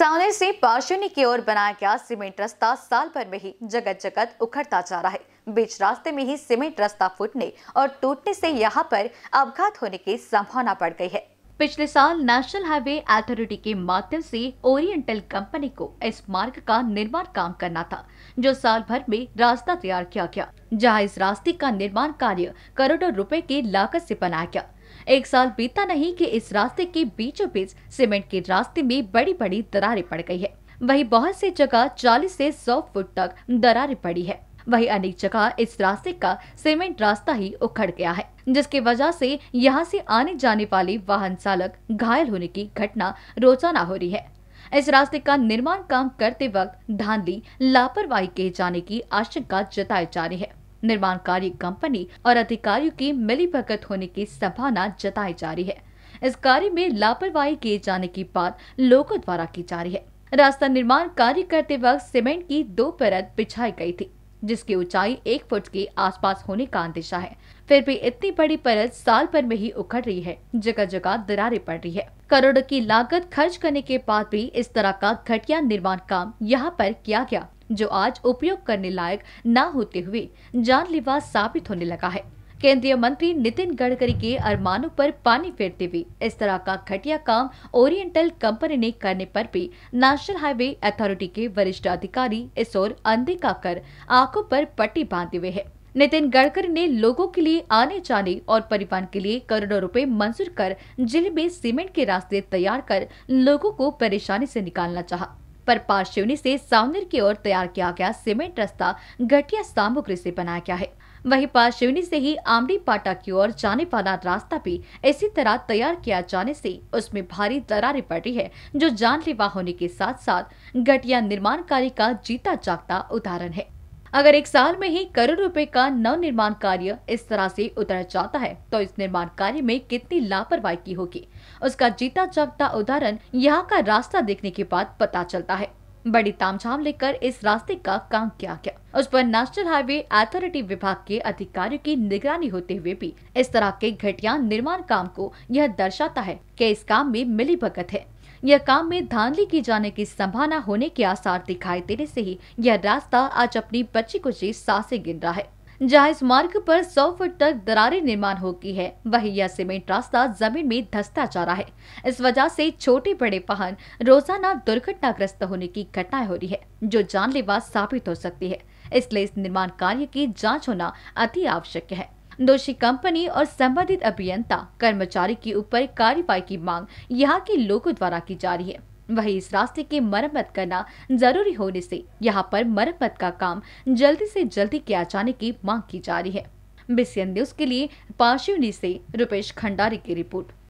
सावनेर से पार्शनी की ओर बनाया गया सीमेंट रास्ता साल भर में ही जगत जगत उखड़ता जा रहा है बीच रास्ते में ही सीमेंट रास्ता फूटने और टूटने से यहाँ पर अपघात होने की संभावना बढ़ गई है पिछले साल नेशनल हाईवे अथॉरिटी के माध्यम से ओरिएंटल कंपनी को इस मार्ग का निर्माण काम करना था जो साल भर में रास्ता तैयार किया गया जहाँ इस रास्ते का निर्माण कार्य करोड़ों रूपए की लागत ऐसी बनाया गया एक साल बीता नहीं कि इस रास्ते के बीचों बीच सीमेंट के रास्ते में बड़ी बड़ी दरारें पड़ गई है वहीं बहुत से जगह 40 से 100 फुट तक दरारें पड़ी है वहीं अनेक जगह इस रास्ते का सीमेंट रास्ता ही उखड़ गया है जिसकी वजह से यहाँ से आने जाने वाले वाहन चालक घायल होने की घटना रोजाना हो रही है इस रास्ते का निर्माण काम करते वक्त धांधली लापरवाही किए जाने की आशंका जताई जा रही है निर्माण कार्य कंपनी और अधिकारियों की मिलीभगत होने की संभावना जताई जा रही है इस कार्य में लापरवाही किए जाने की बात लोगों द्वारा की जा रही है रास्ता निर्माण कार्य करते वक्त सीमेंट की दो परत बिछाई गई थी जिसकी ऊंचाई एक फुट के आसपास होने का अंदेशा है फिर भी इतनी बड़ी परत साल भर में ही उखड़ रही है जगह जगह दरारें पड़ रही है करोड़ों की लागत खर्च करने के बाद भी इस तरह का घटिया निर्माण काम यहाँ पर किया गया जो आज उपयोग करने लायक न होते हुए जानलेवा साबित होने लगा है केंद्रीय मंत्री नितिन गडकरी के अरमानों पर पानी फेरते हुए इस तरह का घटिया काम ओरिएंटल कंपनी ने करने पर भी नेशनल हाईवे अथॉरिटी के वरिष्ठ अधिकारी इस ओर अनदेखा कर आंखों पर पट्टी बांधे हुए है नितिन गडकरी ने लोगों के लिए आने जाने और परिवहन के लिए करोड़ों रुपए मंजूर कर जिले में सीमेंट के रास्ते तैयार कर लोगों को परेशानी से निकालना चाहा। पर पार्शिवनी से सावनेर की ओर तैयार किया गया सीमेंट रास्ता घटिया सामग्री से बनाया गया है वहीं पार्शिवनी से ही आमड़ी पाटा की ओर जाने वाला रास्ता भी इसी तरह तैयार किया जाने से उसमें भारी दरारे पड़ रही है जो जानलेवा होने के साथ साथ घटिया निर्माण कार्य का जीता जागता उदाहरण है अगर एक साल में ही करोड़ रुपए का नव निर्माण कार्य इस तरह से उतर जाता है तो इस निर्माण कार्य में कितनी लापरवाही की होगी उसका जीता जागता उदाहरण यहाँ का रास्ता देखने के बाद पता चलता है बड़ी तामझाम लेकर इस रास्ते का काम किया गया उस पर नेशनल हाईवे अथॉरिटी विभाग के अधिकारियों की निगरानी होते हुए भी इस तरह के घटिया निर्माण काम को यह दर्शाता है कि इस काम में मिली भगत है यह काम में धांधली की जाने की संभावना होने के आसार दिखाई देने से ही यह रास्ता आज अपनी बच्ची को जी सासे गिन रहा है जहाँ इस मार्ग पर 100 फुट तक दरारें निर्माण हो गई है वही यह सीमेंट रास्ता जमीन में धसता जा रहा है इस वजह से छोटे बड़े वाहन रोजाना दुर्घटनाग्रस्त होने की घटनाएं हो रही है जो जानलेवा साबित हो सकती है इसलिए इस निर्माण कार्य की जांच होना अति आवश्यक है दोषी कंपनी और संबंधित अभियंता कर्मचारी के ऊपर कार्रवाई की मांग यहाँ के लोगों द्वारा की जा रही है वही इस रास्ते की मरम्मत करना जरूरी होने से यहाँ पर मरम्मत का काम जल्दी से जल्दी किया जाने की मांग की जा रही है बीसीएन न्यूज के लिए पार्शिवनी से रुपेश खंडारी की रिपोर्ट